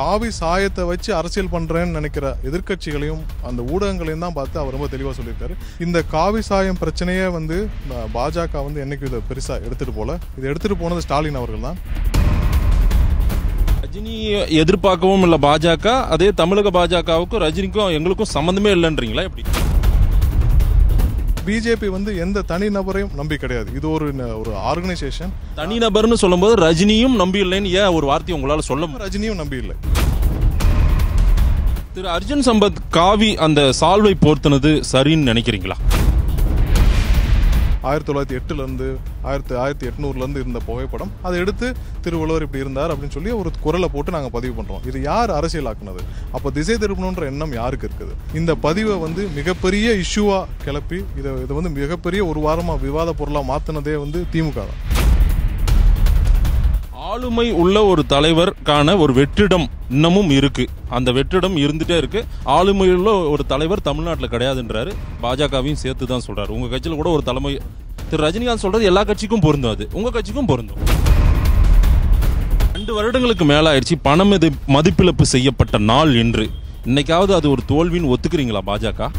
காவி சாயத்தை வச்சு அரசியல் பண்ணுறேன்னு நினைக்கிற எதிர்கட்சிகளையும் அந்த ஊடகங்களையும் தான் பார்த்து அவர் ரொம்ப தெளிவாக சொல்லியிருக்காரு இந்த காவி சாயம் பிரச்சனையே வந்து பாஜக வந்து என்னைக்கு இதை பெருசாக எடுத்துகிட்டு போல இதை எடுத்துகிட்டு போனது ஸ்டாலின் அவர்கள் தான் ரஜினி எதிர்பார்க்கவும் இல்லை பாஜக அதே தமிழக பாஜகவுக்கும் ரஜினிக்கும் எங்களுக்கும் சம்மந்தமே இல்லைன்றீங்களா எப்படி பிஜேபி வந்து எந்த தனிநபரையும் நம்பி கிடையாது இது ஒரு ஒரு ஆர்கனைசேஷன் தனிநபர்னு சொல்லும்போது ரஜினியும் நம்பி இல்லைன்னு ஏன் ஒரு வார்த்தையை உங்களால் சொல்ல ரஜினியும் நம்பி இல்லை திரு அர்ஜுன் சம்பத் காவி அந்த சால்வை போர்த்தினது சரின்னு நினைக்கிறீங்களா ஆயிரத்தி தொள்ளாயிரத்தி எட்டுலேருந்து ஆயிரத்தி ஆயிரத்தி எட்நூறுலேருந்து இருந்த புகைப்படம் அதை எடுத்து திருவள்ளுவர் இப்படி இருந்தார் அப்படின்னு சொல்லி ஒரு குரலை போட்டு நாங்கள் பதிவு பண்ணுறோம் இது யார் அரசியலாக்குனது அப்போ திசை திருப்பணுன்ற எண்ணம் யாருக்கு இருக்குது இந்த பதிவை வந்து மிகப்பெரிய இஷ்யூவாக கிளப்பி இதை இதை வந்து மிகப்பெரிய ஒரு வாரமாக விவாத பொருளாக மாற்றினதே வந்து திமுக தான் ஆளுமை உள்ள ஒரு தலைவருக்கான ஒரு வெற்றிடம் இன்னமும் இருக்கு அந்த வெற்றிடம் இருந்துட்டே இருக்கு ஆளுமையுள்ள ஒரு தலைவர் தமிழ்நாட்டில் கிடையாதுன்றாரு பாஜகவையும் சேர்த்து தான் சொல்றாரு உங்க கட்சியில் கூட ஒரு தலைமை திரு ரஜினிகாந்த் சொல்றது எல்லா கட்சிக்கும் பொருந்தும் அது உங்க கட்சிக்கும் பொருந்தும் ரெண்டு வருடங்களுக்கு மேல ஆயிடுச்சு பண மதிப்பிழப்பு செய்யப்பட்ட நாள் என்று இன்னைக்காவது அது ஒரு தோல்வின்னு ஒத்துக்கிறீங்களா பாஜக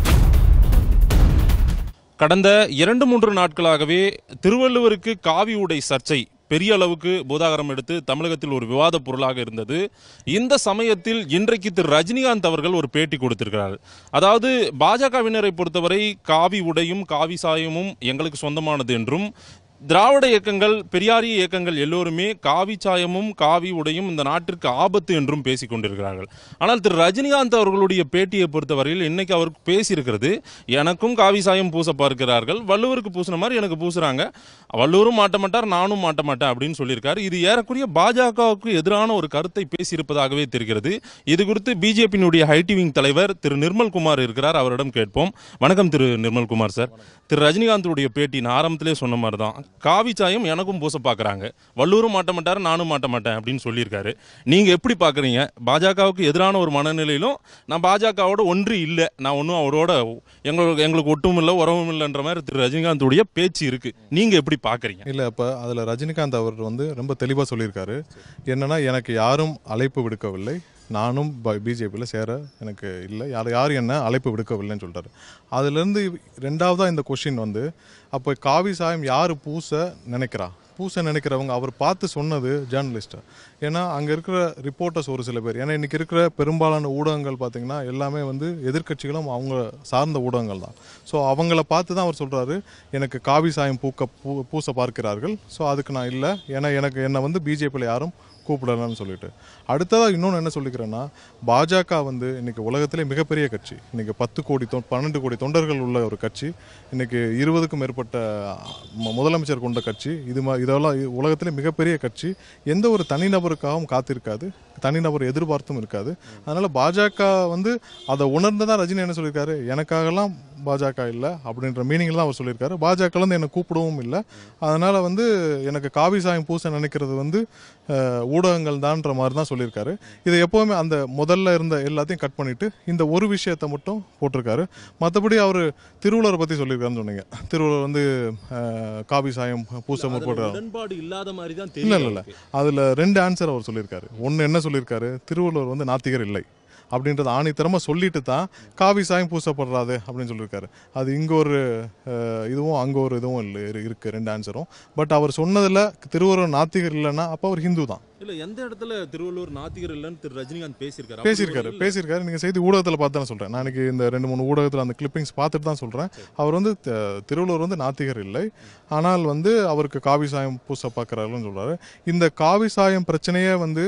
கடந்த இரண்டு மூன்று நாட்களாகவே திருவள்ளுவருக்கு காவி உடை சர்ச்சை பெரிய அளவுக்கு பூதாகரம் எடுத்து தமிழகத்தில் ஒரு விவாத பொருளாக இருந்தது இந்த சமயத்தில் இன்றைக்கு திரு ரஜினிகாந்த் அவர்கள் ஒரு பேட்டி கொடுத்திருக்கிறார் அதாவது பாஜகவினரை பொறுத்தவரை காவி உடையும் காவி சாயமும் எங்களுக்கு சொந்தமானது என்றும் திராவிட இயக்கங்கள் பெரியாரிய இயக்கங்கள் எல்லோருமே காவி சாயமும் காவி உடையும் இந்த நாட்டிற்கு ஆபத்து என்றும் பேசிக் கொண்டிருக்கிறார்கள் ஆனால் திரு ரஜினிகாந்த் அவர்களுடைய பேட்டியை பொறுத்தவரையில் இன்னைக்கு அவர் பேசியிருக்கிறது எனக்கும் காவி சாயம் பூச பார்க்கிறார்கள் வள்ளுவருக்கு பூசின மாதிரி எனக்கு பூசுறாங்க வள்ளுவரும் மாட்ட மாட்டார் நானும் மாட்ட மாட்டேன் அப்படின்னு சொல்லியிருக்காரு இது ஏறக்குரிய பாஜகவுக்கு எதிரான ஒரு கருத்தை பேசியிருப்பதாகவே தெரிகிறது இது குறித்து பிஜேபியினுடைய ஹைடிவிங் தலைவர் திரு நிர்மல் குமார் இருக்கிறார் அவரிடம் கேட்போம் வணக்கம் திரு நிர்மல் குமார் சார் திரு ரஜினிகாந்தோடைய பேட்டி நான் ஆரம்பத்திலே சொன்ன மாதிரி தான் காவி சாயம் எனக்கும் பூச பார்க்குறாங்க வல்லூரும் மாட்ட மாட்டார் நானும் மாட்ட மாட்டேன் அப்படின்னு சொல்லியிருக்காரு நீங்கள் எப்படி பார்க்குறீங்க பாஜகவுக்கு எதிரான ஒரு மனநிலையிலும் நான் பாஜகவோட ஒன்று இல்லை நான் ஒன்றும் அவரோட எங்களுக்கு எங்களுக்கு ஒட்டும் இல்லை உறவும் இல்லைன்ற மாதிரி திரு ரஜினிகாந்தோடைய பேச்சு இருக்குது நீங்கள் எப்படி பார்க்குறீங்க இல்லை இப்போ அதில் ரஜினிகாந்த் அவர் வந்து ரொம்ப தெளிவாக சொல்லியிருக்காரு என்னென்னா எனக்கு யாரும் அழைப்பு விடுக்கவில்லை நானும் பிஜேபியில் சேர எனக்கு இல்லை யார் யார் என்ன அழைப்பு விடுக்கவில்லைன்னு சொல்கிறாரு அதுலேருந்து ரெண்டாவதாக இந்த கொஷின் வந்து அப்போ காவி சாயம் யார் பூச நினைக்கிறா பூச நினைக்கிறவங்க அவர் பார்த்து சொன்னது ஜேர்னலிஸ்ட்டு ஏன்னா அங்கே இருக்கிற ரிப்போர்ட்டர்ஸ் ஒரு சில பேர் ஏன்னா இன்றைக்கி இருக்கிற பெரும்பாலான ஊடகங்கள் பார்த்திங்கன்னா எல்லாமே வந்து எதிர்கட்சிகளும் அவங்க சார்ந்த ஊடகங்கள் தான் ஸோ அவங்கள பார்த்து தான் அவர் சொல்கிறாரு எனக்கு காவி சாயம் பூக்க பூ பூச பார்க்கிறார்கள் ஸோ அதுக்கு நான் இல்லை ஏன்னா எனக்கு என்னை வந்து பிஜேபியில் யாரும் கூப்பிடலாம்னு சொல்லிட்டு அடுத்ததாக இன்னொன்று என்ன சொல்லிக்கிறேன்னா பாஜக வந்து இன்றைக்கி உலகத்திலே மிகப்பெரிய கட்சி இன்றைக்கி பத்து கோடி தொ பன்னெண்டு கோடி தொண்டர்கள் உள்ள ஒரு கட்சி இன்றைக்கி இருபதுக்கும் மேற்பட்ட முதலமைச்சர் கொண்ட கட்சி இது மா இதெல்லாம் உலகத்திலே மிகப்பெரிய கட்சி எந்த ஒரு தனிநபருக்காகவும் காத்திருக்காது தனிநபர் எதிர்பார்த்தும் இருக்காது அதனால் பாஜக வந்து அதை உணர்ந்து தான் ரஜினி என்ன சொல்லியிருக்காரு எனக்காகலாம் பாஜக இல்லை அப்படின்ற மீனிங்கில் தான் அவர் சொல்லியிருக்காரு பாஜகலேருந்து என்னை கூப்பிடவும் இல்லை அதனால் வந்து எனக்கு காவி சாயம் பூச நினைக்கிறது வந்து ஊடகங்கள் தான்ன்ற மாதிரி தான் சொல்லியிருக்காரு இதை எப்போவுமே அந்த முதல்ல இருந்த எல்லாத்தையும் கட் பண்ணிவிட்டு இந்த ஒரு விஷயத்தை மட்டும் போட்டிருக்காரு மற்றபடி அவர் திருவள்ளுவரை பற்றி சொல்லியிருக்காருன்னு சொன்னீங்க திருவள்ளுவர் வந்து காவி சாயம் பூச முற்படுறாரு இல்லாத மாதிரி தான் இல்லை இல்லை இல்லை அதில் ரெண்டு ஆன்சர் அவர் சொல்லியிருக்காரு ஒன்று என்ன சொல்லியிருக்காரு திருவள்ளுவர் வந்து நாத்திகர் இல்லை அப்படின்றத ஆணித்தரமாக சொல்லிட்டு தான் காவி சாயம் பூசப்படுறாது அப்படின்னு சொல்லியிருக்காரு அது இங்கே ஒரு இதுவும் அங்கே ஒரு இதுவும் இல்லை இருக்குது ரெண்டு ஆன்சரும் பட் அவர் சொன்னதில் திருவருள் நாத்திகர் இல்லைன்னா அப்போ அவர் ஹிந்து தான் இல்ல எந்த இடத்துல திருவள்ளூர் நாத்திகர் இல்லைன்னு திரு ரஜினிகாந்த் பேசியிருக்காரு பேசியிருக்காரு பேசியிருக்காரு நீங்க செய்தி ஊடகத்தில் பார்த்து தான் சொல்றேன் நான் இந்த ரெண்டு மூணு ஊடகத்தில் அந்த கிளிப்பிங்ஸ் பார்த்துட்டு தான் சொல்றேன் அவர் வந்து திருவள்ளூர் வந்து நாத்திகர் இல்லை ஆனால் வந்து அவருக்கு காவி சாயம் பூச பார்க்குறாருன்னு சொல்றாரு இந்த காவி சாயம் பிரச்சனையே வந்து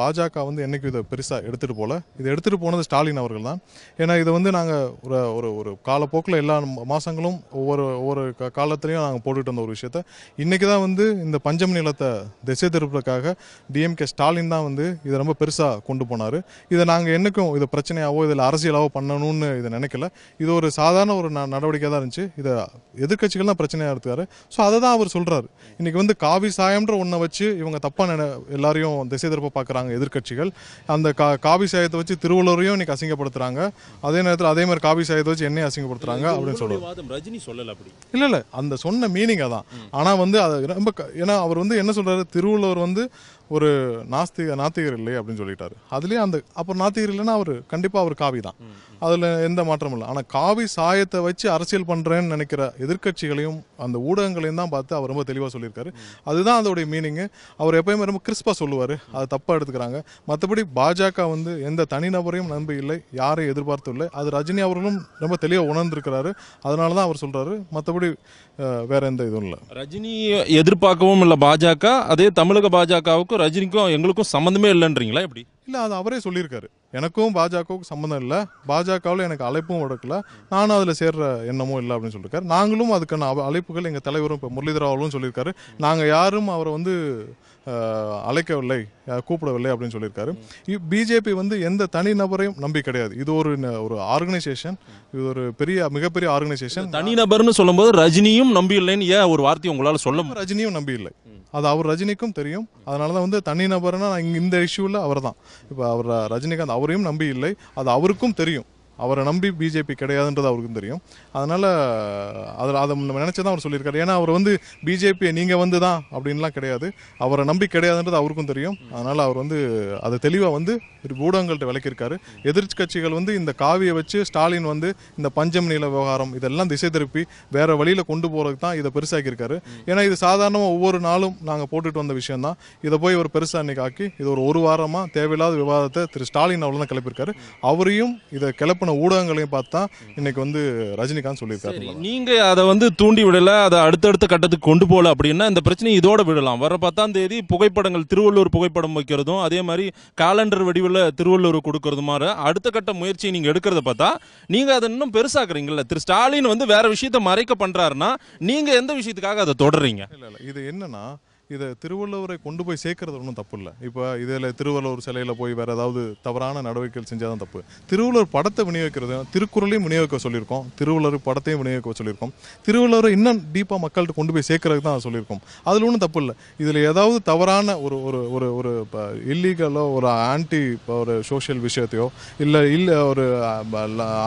பாஜக வந்து என்னைக்கு இதை பெருசாக எடுத்துகிட்டு போல இதை எடுத்துகிட்டு போனது ஸ்டாலின் அவர்கள் தான் ஏன்னா இதை வந்து நாங்கள் ஒரு ஒரு ஒரு காலப்போக்கில் எல்லா மாதங்களும் ஒவ்வொரு ஒவ்வொரு காலத்துலேயும் நாங்கள் போட்டுட்டு வந்த ஒரு விஷயத்த இன்றைக்கி தான் வந்து இந்த பஞ்சம் நிலத்தை திசை திருப்பதற்காக டிஎம்கே ஸ்டாலின் தான் வந்து இதை ரொம்ப பெருசாக கொண்டு போனார் இதை நாங்கள் என்றைக்கும் இது பிரச்சனையாவோ இதில் அரசியலாவோ பண்ணணும்னு இதை நினைக்கல இது ஒரு சாதாரண ஒரு நடவடிக்கையாக தான் இருந்துச்சு இதை எதிர்கட்சிகள் தான் பிரச்சனையாக எடுத்துக்காரு ஸோ அதை தான் அவர் சொல்கிறாரு இன்றைக்கி வந்து காவி சாயம்ன்ற ஒன்றை வச்சு இவங்க தப்பாக நினை எல்லாரையும் திசை திருப்ப பார்க்குறாங்க எதிர்கட்சிகள் அந்த கா காவி சாயத்தை வச்சு திருவள்ளுவரையும் இன்றைக்கி அசிங்கப்படுத்துறாங்க அதே நேரத்தில் அதே மாதிரி காவி சாயத்தை வச்சு என்னையும் அசிங்கப்படுத்துறாங்க அப்படின்னு சொல்லுவாங்க ரஜினி சொல்லலை அப்படி இல்லை இல்லை அந்த சொன்ன மீனிங் தான் ஆனால் வந்து அதை ரொம்ப ஏன்னா அவர் வந்து என்ன சொல்கிறாரு திருவள்ளுவர் வந்து ஒரு நாஸ்திக நாத்திகர் இல்லை அப்படின்னு சொல்லிட்டாரு அதுலேயும் அந்த அப்புறம் நாத்திகர் இல்லைன்னா அவர் கண்டிப்பாக அவர் காவி தான் அதில் எந்த மாற்றமும் இல்லை ஆனால் காவி சாயத்தை வச்சு அரசியல் பண்ணுறேன்னு நினைக்கிற எதிர்கட்சிகளையும் அந்த ஊடகங்களையும் தான் பார்த்து அவர் ரொம்ப தெளிவாக சொல்லியிருக்காரு அதுதான் அதோடைய மீனிங்கு அவர் எப்பயுமே ரொம்ப கிறிஸ்பாக சொல்லுவார் அது தப்பாக எடுத்துக்கிறாங்க மற்றபடி பாஜக வந்து எந்த தனிநபரையும் நம்பி இல்லை யாரையும் எதிர்பார்த்து இல்லை அது ரஜினி அவர்களும் ரொம்ப தெளிவாக உணர்ந்திருக்கிறாரு அதனால தான் அவர் சொல்கிறாரு மற்றபடி வேற எந்த இதுவும் இல்லை ரஜினி எதிர்பார்க்கவும் இல்லை பாஜக அதே தமிழக பாஜகவுக்கு ரஜினிக்கும் எங்களுக்கும் சம்மந்தமே இல்லைன்றீங்களா எப்படி இல்லை அது அவரே சொல்லியிருக்காரு எனக்கும் பாஜகவுக்கும் சம்மந்தம் இல்லை பாஜகவில் எனக்கு அழைப்பும் உடக்கல நானும் அதில் சேர்ற எண்ணமும் இல்லை அப்படின்னு சொல்லியிருக்காரு நாங்களும் அதுக்கான அழைப்புகள் எங்கள் தலைவரும் இப்போ முரளிதராவலும் சொல்லியிருக்காரு நாங்கள் யாரும் அவரை வந்து அழைக்கவில்லை கூப்பிடவில்லை அப்படின்னு சொல்லியிருக்காரு பிஜேபி வந்து எந்த தனி நபரையும் நம்பி கிடையாது இது ஒரு ஒரு ஆர்கனைசேஷன் இது ஒரு பெரிய மிகப்பெரிய ஆர்கனைசேஷன் தனிநபர்னு சொல்லும்போது ரஜினியும் நம்பி இல்லைன்னு ஏன் ஒரு வார்த்தையை உங்களால் சொல்ல ரஜினியும் நம்பி இல்லை அது அவர் ரஜினிக்கும் தெரியும் அதனால தான் வந்து தனி நபர்னா இந்த இஷ்யூவில் அவர் தான் இப்போ அவர் ரஜினிகாந்த் அவரையும் நம்பி இல்லை அது அவருக்கும் தெரியும் அவரை நம்பி பிஜேபி கிடையாதுன்றது அவருக்கும் தெரியும் அதனால் அதில் அதை நம்ம நினச்சி தான் அவர் சொல்லியிருக்காரு ஏன்னா அவர் வந்து பிஜேபியை நீங்கள் வந்து தான் அப்படின்லாம் கிடையாது அவரை நம்பி கிடையாதுன்றது அவருக்கும் தெரியும் அதனால் அவர் வந்து அதை தெளிவாக வந்து ஊடகங்கள்கிட்ட விளக்கியிருக்காரு எதிர்கட்சிகள் வந்து இந்த காவியை வச்சு ஸ்டாலின் வந்து இந்த பஞ்சம் நில விவகாரம் இதெல்லாம் திசை திருப்பி வேறு வழியில் கொண்டு போகிறதுக்கு தான் இதை பெருசாக்கியிருக்காரு ஏன்னா இது சாதாரணமாக ஒவ்வொரு நாளும் நாங்கள் போட்டுட்டு வந்த விஷயம் தான் இதை போய் ஒரு பெருசாக அன்னைக்கு ஆக்கி இது ஒரு ஒரு வாரமாக தேவையில்லாத விவாதத்தை திரு ஸ்டாலின் அவ்வளோ தான் கிளப்பியிருக்காரு அவரையும் இதை கிளப்பு பண்ண ஊடகங்களையும் பார்த்தா இன்னைக்கு வந்து ரஜினிகாந்த் சொல்லியிருக்காரு நீங்க அதை வந்து தூண்டி விடல அதை அடுத்தடுத்த கட்டத்துக்கு கொண்டு போகல அப்படின்னா இந்த பிரச்சனை இதோட விடலாம் வர பத்தாம் தேதி புகைப்படங்கள் திருவள்ளூர் புகைப்படம் வைக்கிறதும் அதே மாதிரி காலண்டர் வடிவில் திருவள்ளூர் கொடுக்கறது மாதிரி அடுத்த கட்ட முயற்சியை நீங்க எடுக்கிறத பார்த்தா நீங்க அதை இன்னும் பெருசாக்குறீங்கல்ல திரு ஸ்டாலின் வந்து வேற விஷயத்த மறைக்க பண்றாருன்னா நீங்க எந்த விஷயத்துக்காக அதை தொடர்றீங்க இல்ல இல்ல இது என்னன்னா இதை திருவள்ளுவரை கொண்டு போய் சேர்க்கறது ஒன்றும் தப்பு இல்லை இப்போ இதில் திருவள்ளுவர் சிலையில் போய் வேறு ஏதாவது தவறான நடவடிக்கைகள் செஞ்சால் தான் தப்பு திருவள்ளுவர் படத்தை விநியோகிக்கிறது திருக்குறளையும் விநியோகிக்க சொல்லியிருக்கோம் திருவள்ளுவர் படத்தையும் விநியோகிக்க சொல்லியிருக்கோம் திருவள்ளுவரை இன்னும் டீப்பாக மக்கள்கிட்ட கொண்டு போய் சேர்க்கறதுக்கு தான் சொல்லியிருக்கோம் அதில் ஒன்றும் தப்பு இல்லை இதில் ஏதாவது தவறான ஒரு ஒரு ஒரு ஒரு இல்லீகலோ ஒரு ஆன்டி ஒரு சோஷியல் விஷயத்தையோ இல்லை இல்லை ஒரு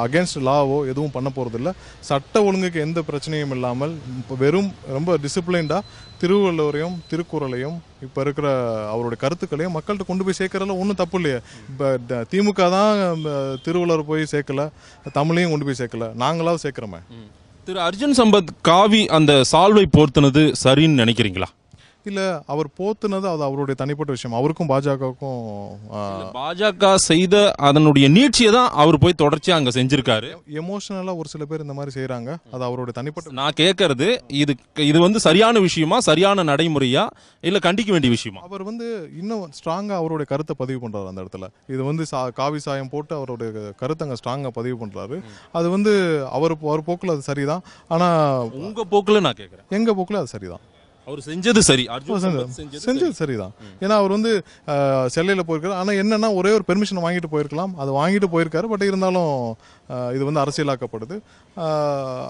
அகேன்ஸ்ட் லாவோ எதுவும் பண்ண போகிறதில்ல சட்ட ஒழுங்குக்கு எந்த பிரச்சனையும் இல்லாமல் வெறும் ரொம்ப டிசிப்ளைண்டாக திருவள்ளுவரையும் திருக்குறளையும் இப்போ இருக்கிற அவருடைய கருத்துக்களையும் மக்கள்கிட்ட கொண்டு போய் சேர்க்கறதுல ஒன்றும் தப்பு இல்லையே இப்போ திமுக தான் திருவள்ளுவர் போய் சேர்க்கல தமிழையும் கொண்டு போய் சேர்க்கல நாங்களாவது சேர்க்குறோமே திரு அர்ஜுன் சம்பத் காவி அந்த சால்வை போர்த்தினது சரின்னு நினைக்கிறீங்களா இல்லை அவர் போத்துனது அது அவருடைய தனிப்பட்ட விஷயம் அவருக்கும் பாஜகவுக்கும் பாஜக செய்த அதனுடைய நீட்சியை தான் அவர் போய் தொடர்ச்சியாக அங்கே செஞ்சிருக்காரு எமோஷனலாக ஒரு சில பேர் இந்த மாதிரி செய்கிறாங்க அது அவருடைய தனிப்பட்ட நான் கேட்கறது இது இது வந்து சரியான விஷயமா சரியான நடைமுறையா இல்லை கண்டிக்க வேண்டிய விஷயமா அவர் வந்து இன்னும் ஸ்ட்ராங்காக அவருடைய கருத்தை பதிவு பண்ணுறாரு அந்த இடத்துல இது வந்து சா காவி சாயம் போட்டு அவருடைய கருத்தை அங்கே ஸ்ட்ராங்காக பதிவு பண்ணுறாரு அது வந்து அவர் அவர் போக்கில் அது சரிதான் ஆனால் உங்கள் போக்கில் நான் கேட்குறேன் எங்கள் போக்கில் அது சரிதான் அவர் செஞ்சது சரி செஞ்சது சரிதான் ஏன்னா அவர் வந்து செல்லையில் போயிருக்காரு ஆனால் என்னன்னா ஒரே ஒரு பெர்மிஷன் வாங்கிட்டு போயிருக்கலாம் அது வாங்கிட்டு போயிருக்காரு பட் இருந்தாலும் இது வந்து அரசியலாக்கப்படுது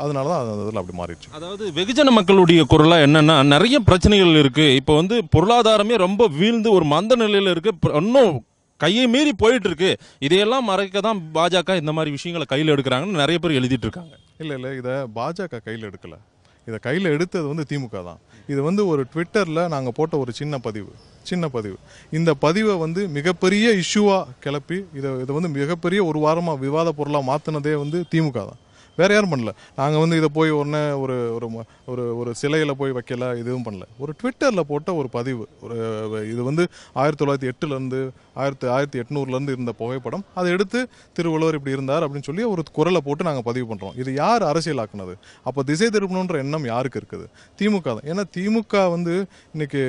அதனால தான் அதில் அப்படி மாறிடுச்சு அதாவது வெகுஜன மக்களுடைய குரலாக என்னன்னா நிறைய பிரச்சனைகள் இருக்கு இப்போ வந்து பொருளாதாரமே ரொம்ப வீழ்ந்து ஒரு மந்த நிலையில் இருக்கு இன்னும் கையை மீறி போயிட்டு இருக்கு இதையெல்லாம் மறைக்க தான் பாஜக இந்த மாதிரி விஷயங்களை கையில் எடுக்கிறாங்கன்னு நிறைய பேர் எழுதிட்டு இருக்காங்க இல்லை இல்லை இதை பாஜக கையில் எடுக்கலை இதை கையில் எடுத்தது வந்து திமுக தான் இது வந்து ஒரு ட்விட்டரில் நாங்கள் போட்ட ஒரு சின்ன பதிவு சின்ன பதிவு இந்த பதிவை வந்து மிகப்பெரிய இஷ்யூவாக கிளப்பி இதை இதை வந்து மிகப்பெரிய ஒரு வாரமாக விவாத பொருளாக மாற்றினதே வந்து திமுக தான் வேறு யாரும் பண்ணல நாங்கள் வந்து இதை போய் ஒன்று ஒரு ஒரு ஒரு ஒரு சிலையில் போய் வைக்கல இதுவும் பண்ணல ஒரு ட்விட்டரில் போட்ட ஒரு பதிவு ஒரு இது வந்து ஆயிரத்தி தொள்ளாயிரத்தி எட்டுலேருந்து ஆயிரத்தி ஆயிரத்தி எட்நூறுலேருந்து இருந்த புகைப்படம் அதை எடுத்து திருவள்ளுவர் இப்படி இருந்தார் அப்படின்னு சொல்லி ஒரு குரலை போட்டு நாங்கள் பதிவு பண்ணுறோம் இது யார் அரசியலாக்குனது அப்போ திசை திருப்பணுன்ற எண்ணம் யாருக்கு இருக்குது திமுக தான் ஏன்னா திமுக வந்து இன்னைக்கு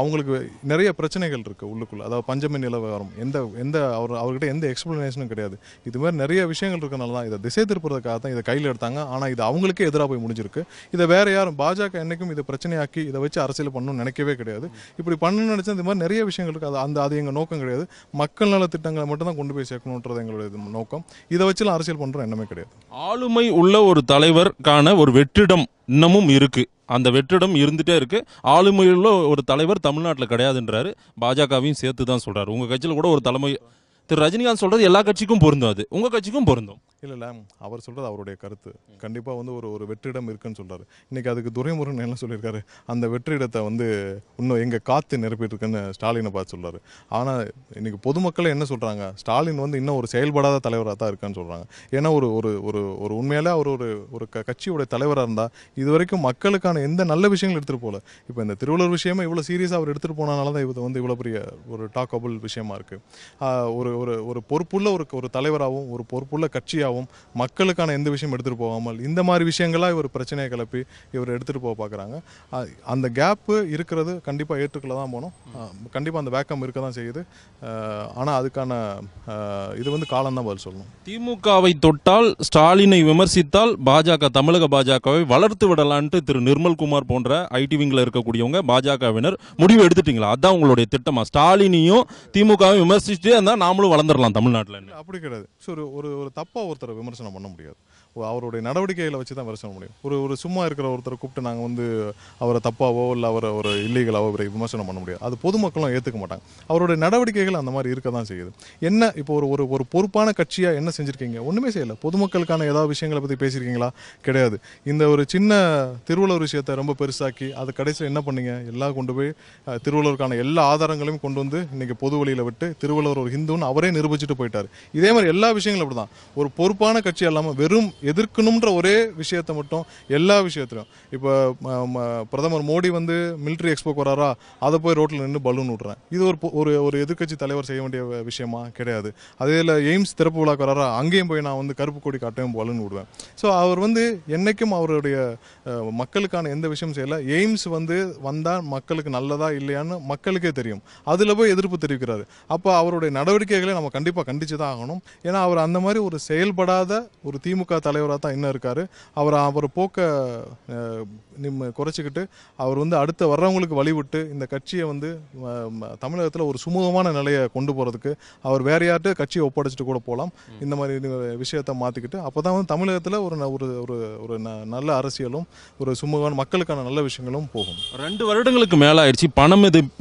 அவங்களுக்கு நிறைய பிரச்சனைகள் இருக்குது உள்ளுக்குள்ளே அதாவது பஞ்சமி நிலவரம் எந்த எந்த அவர் அவர்கிட்ட எந்த எக்ஸ்பிளனேஷனும் கிடையாது இது மாதிரி நிறைய விஷயங்கள் இருக்கிறனால தான் இதை திசை திருப்புறதுக்காக தான் இதை கையில் எடுத்தாங்க ஆனால் இது அவங்களுக்கே எதிராக போய் முடிஞ்சிருக்கு இதை வேற யாரும் பாஜக என்றைக்கும் இதை பிரச்சனையாக்கி இதை வச்சு அரசியல் பண்ணணும்னு நினைக்கவே கிடையாது இப்படி பண்ணணும்னு நினச்சா இந்த மாதிரி நிறைய விஷயங்கள் இருக்குது அது அந்த அது எங்கள் நோக்கம் கிடையாது மக்கள் நல திட்டங்களை மட்டும் தான் கொண்டு போய் சேர்க்கணுன்றது எங்களுடைய நோக்கம் இதை வச்சுலாம் அரசியல் பண்ணுறோம் என்னமே கிடையாது ஆளுமை உள்ள ஒரு தலைவருக்கான ஒரு வெற்றிடம் இன்னமும் இருக்குது அந்த வெற்றிடம் இருந்துட்டே இருக்கு ஆளுமையுள்ள ஒரு தலைவர் தமிழ்நாட்டில் கிடையாதுன்றாரு பாஜகவையும் சேர்த்து தான் சொல்றாரு உங்க கட்சியில் கூட ஒரு தலைமை திரு ரஜினிகாந்த் சொல்றது எல்லா கட்சிக்கும் பொருந்தும் அது உங்க கட்சிக்கும் பொருந்தும் இல்லை இல்லை அவர் சொல்கிறது அவருடைய கருத்து கண்டிப்பாக வந்து ஒரு ஒரு வெற்றிடம் இருக்குன்னு சொல்கிறாரு இன்றைக்கி அதுக்கு துரைமுருகன் என்ன சொல்லியிருக்காரு அந்த வெற்றிடத்தை வந்து இன்னும் எங்கள் காத்து நிரப்பிட்டுருக்குன்னு ஸ்டாலினை பார்த்து சொல்கிறாரு ஆனால் இன்றைக்கி பொதுமக்களை என்ன சொல்கிறாங்க ஸ்டாலின் வந்து இன்னும் ஒரு செயல்படாத தலைவராக தான் இருக்கான்னு சொல்கிறாங்க ஏன்னா ஒரு ஒரு ஒரு ஒரு உண்மையிலே அவர் ஒரு ஒரு க கட்சியோட தலைவராக இருந்தால் இது வரைக்கும் மக்களுக்கான எந்த நல்ல விஷயங்கள் எடுத்துகிட்டு போகல இப்போ இந்த திருவள்ளுவர் விஷயமா இவ்வளோ சீரியஸாக அவர் எடுத்துகிட்டு போனனால தான் இது வந்து இவ்வளோ பெரிய ஒரு டாக்கபிள் விஷயமா இருக்குது ஒரு ஒரு ஒரு பொறுப்புள்ள ஒரு ஒரு தலைவராகவும் ஒரு பொறுப்புள்ள கட்சியாக கட்சியாகவும் மக்களுக்கான எந்த விஷயம் எடுத்துகிட்டு போகாமல் இந்த மாதிரி விஷயங்களாக இவர் பிரச்சனையை கிளப்பி இவர் எடுத்துகிட்டு போக பார்க்குறாங்க அந்த கேப்பு இருக்கிறது கண்டிப்பாக ஏற்றுக்குள்ள தான் போகணும் கண்டிப்பாக அந்த வேக்கம் இருக்க தான் செய்யுது ஆனால் அதுக்கான இது வந்து காலம் தான் பதில் சொல்லணும் திமுகவை தொட்டால் ஸ்டாலினை விமர்சித்தால் பாஜக தமிழக பாஜகவை வளர்த்து விடலான்ட்டு திரு நிர்மல்குமார் போன்ற ஐடி விங்கில் இருக்கக்கூடியவங்க பாஜகவினர் முடிவு எடுத்துட்டீங்களா அதான் உங்களுடைய திட்டமாக ஸ்டாலினையும் திமுகவையும் விமர்சிச்சுட்டே இருந்தால் நாமளும் வளர்ந்துடலாம் தமிழ்நாட்டில் அப்படி கிடையாது ஒரு ஒரு தப்பாக ஒரு pero los gobernadores pues, en nombre de அவருடைய நடவடிக்கைகளை வச்சு தான் விமர்சனம் முடியும் ஒரு ஒரு சும்மா இருக்கிற ஒருத்தரை கூப்பிட்டு நாங்கள் வந்து அவரை தப்பாவோ இல்லை அவரை ஒரு இல்லீகலாவோ அவரை விமர்சனம் பண்ண முடியாது அது பொதுமக்களும் ஏற்றுக்க மாட்டாங்க அவருடைய நடவடிக்கைகள் அந்த மாதிரி இருக்க தான் செய்யுது என்ன இப்போ ஒரு ஒரு ஒரு பொறுப்பான கட்சியாக என்ன செஞ்சுருக்கீங்க ஒன்றுமே செய்யலை பொதுமக்களுக்கான ஏதாவது விஷயங்களை பற்றி பேசியிருக்கீங்களா கிடையாது இந்த ஒரு சின்ன திருவள்ளுவர் விஷயத்தை ரொம்ப பெருசாக்கி அது கடைசியில் என்ன பண்ணீங்க எல்லாம் கொண்டு போய் திருவள்ளுவருக்கான எல்லா ஆதாரங்களையும் கொண்டு வந்து இன்றைக்கி பொது வழியில் விட்டு திருவள்ளுவர் ஒரு ஹிந்துன்னு அவரே நிரூபிச்சுட்டு போயிட்டார் இதே மாதிரி எல்லா விஷயங்களும் அப்படி தான் ஒரு பொறுப்பான கட்சி இல்லாமல் வெறும் எதிர்க்கணுன்ற ஒரே விஷயத்தை மட்டும் எல்லா விஷயத்திலும் இப்போ பிரதமர் மோடி வந்து மிலிட்ரி எக்ஸ்போக்கு வராரா அதை போய் ரோட்டில் நின்று பலூன் விட்றேன் இது ஒரு ஒரு ஒரு எதிர்க்கட்சி தலைவர் செய்ய வேண்டிய விஷயமா கிடையாது அதே இல்லை எய்ம்ஸ் திறப்பு விழாக்கு வராரா அங்கேயும் போய் நான் வந்து கருப்பு கொடி காட்டையும் பலூன் விடுவேன் ஸோ அவர் வந்து என்றைக்கும் அவருடைய மக்களுக்கான எந்த விஷயம் செய்யலை எய்ம்ஸ் வந்து வந்தால் மக்களுக்கு நல்லதா இல்லையான்னு மக்களுக்கே தெரியும் அதில் போய் எதிர்ப்பு தெரிவிக்கிறாரு அப்போ அவருடைய நடவடிக்கைகளை நம்ம கண்டிப்பாக கண்டிச்சு தான் ஆகணும் ஏன்னா அவர் அந்த மாதிரி ஒரு செயல்படாத ஒரு திமுக தலைவர் தலைவராக தான் இன்னும் இருக்காரு அவர் அவர் போக்க நிம்ம குறைச்சிக்கிட்டு அவர் வந்து அடுத்த வர்றவங்களுக்கு வழிவிட்டு இந்த கட்சியை வந்து தமிழகத்தில் ஒரு சுமூகமான நிலையை கொண்டு போகிறதுக்கு அவர் வேற யார்கிட்ட கட்சியை ஒப்படைச்சிட்டு கூட போகலாம் இந்த மாதிரி விஷயத்தை மாற்றிக்கிட்டு அப்போ தான் வந்து தமிழகத்தில் ஒரு ஒரு ஒரு ந நல்ல அரசியலும் ஒரு சுமூகமான மக்களுக்கான நல்ல விஷயங்களும் போகும் ரெண்டு வருடங்களுக்கு மேலாயிடுச்சு பண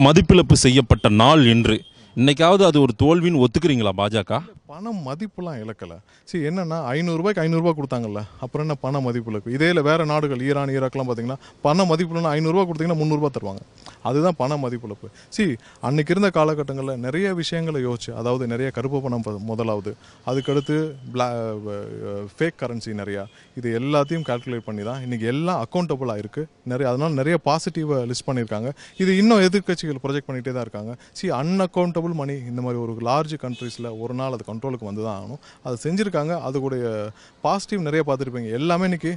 மதிப்பிழப்பு செய்யப்பட்ட நாள் இன்று இன்னைக்காவது அது ஒரு தோல்வின்னு ஒத்துக்கிறீங்களா பாஜக பணம் மதிப்புலாம் இழக்கலை சரி என்னென்னா ஐநூறுரூபாய்க்கு ஐநூறுரூவா கொடுத்தாங்கல்ல அப்புறம் என்ன பண மதிப்பு இழக்கும் இதே இல்லை வேறு நாடுகள் ஈரான் ஈராக்லாம் பார்த்தீங்கன்னா பண மதிப்புலன்னா ஐநூறுரூவா கொடுத்தீங்கன்னா முந்நூறுரூவா தருவாங்க அதுதான் பண மதிப்பு இழப்பு சி அன்றைக்கி இருந்த காலகட்டங்களில் நிறைய விஷயங்களை யோசிச்சு அதாவது நிறைய கருப்பு பணம் முதலாவது அதுக்கடுத்து பிளா ஃபேக் கரன்சி நிறையா இது எல்லாத்தையும் கால்குலேட் பண்ணி தான் இன்றைக்கி எல்லாம் அக்கௌண்டபுளாக இருக்குது நிறைய அதனால் நிறைய பாசிட்டிவாக லிஸ்ட் பண்ணியிருக்காங்க இது இன்னும் எதிர்கட்சிகள் ப்ரொஜெக்ட் பண்ணிகிட்டே தான் இருக்காங்க சி அன்அக்கௌண்டபுள் மணி இந்த மாதிரி ஒரு லார்ஜ் கண்ட்ரீஸில் ஒரு நாள் அது கண்ட்ரோலுக்கு வந்து தான் ஆகணும் அது செஞ்சுருக்காங்க அதுக்குடைய பாசிட்டிவ் நிறைய பார்த்துருப்பீங்க எல்லாமே இன்றைக்கி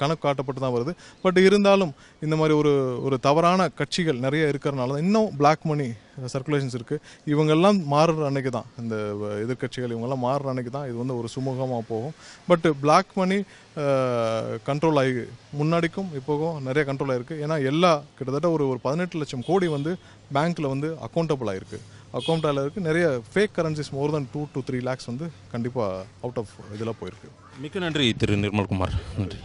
கணக்கு காட்டப்பட்டு தான் வருது பட் இருந்தாலும் இந்த மாதிரி ஒரு ஒரு தவறான கட்சிகள் நிறைய இருக்கிறனால தான் இன்னும் பிளாக் மணி சர்க்குலேஷன்ஸ் இருக்குது இவங்கெல்லாம் மாறுற அன்னைக்கு தான் இந்த எதிர்கட்சிகள் இவங்கெல்லாம் மாறுற அன்னைக்கு தான் இது வந்து ஒரு சுமூகமாக போகும் பட்டு பிளாக் மணி கண்ட்ரோல் ஆகி முன்னாடிக்கும் இப்போவும் நிறைய கண்ட்ரோல் ஆகிருக்கு ஏன்னா எல்லா கிட்டத்தட்ட ஒரு ஒரு பதினெட்டு லட்சம் கோடி வந்து பேங்க்கில் வந்து அக்கௌண்டபிள் ஆகிருக்கு அக்கௌண்ட்டால் இருக்குது நிறைய fake currencies more than two to three lakhs வந்து கண்டிப்பாக அவுட் ஆஃப் இதில் போயிருக்கு மிக்க நன்றி திரு நிர்மல்குமார் நன்றி